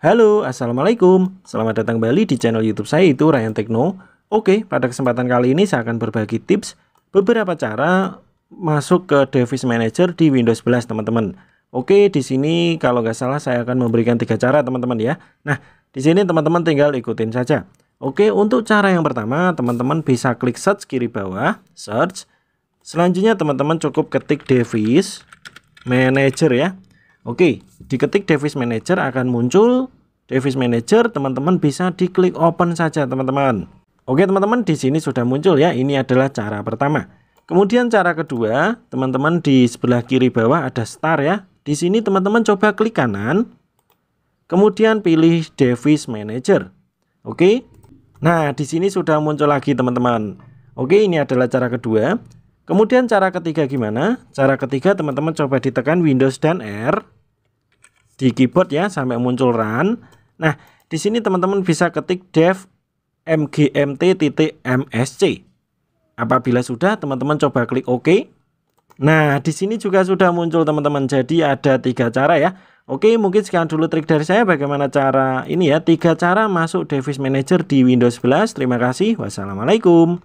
Halo, Assalamualaikum. Selamat datang kembali di channel YouTube saya itu Ryan Tekno. Oke, pada kesempatan kali ini saya akan berbagi tips beberapa cara masuk ke Device Manager di Windows 11, teman-teman. Oke, di sini kalau nggak salah saya akan memberikan tiga cara, teman-teman ya. Nah, di sini teman-teman tinggal ikutin saja. Oke, untuk cara yang pertama, teman-teman bisa klik search kiri bawah, search. Selanjutnya teman-teman cukup ketik Device Manager ya. Oke, diketik Device Manager akan muncul Device Manager, teman-teman bisa diklik open saja, teman-teman. Oke, teman-teman, di sini sudah muncul ya. Ini adalah cara pertama. Kemudian cara kedua, teman-teman di sebelah kiri bawah ada star ya. Di sini teman-teman coba klik kanan. Kemudian pilih Device Manager. Oke. Nah, di sini sudah muncul lagi, teman-teman. Oke, ini adalah cara kedua. Kemudian cara ketiga gimana? Cara ketiga teman-teman coba ditekan Windows dan R di keyboard ya sampai muncul run. Nah, di sini teman-teman bisa ketik dev mgmt.msc. Apabila sudah, teman-teman coba klik OK. Nah, di sini juga sudah muncul teman-teman. Jadi ada tiga cara ya. Oke, mungkin sekian dulu trik dari saya bagaimana cara ini ya. Tiga cara masuk Device Manager di Windows 11. Terima kasih. Wassalamualaikum.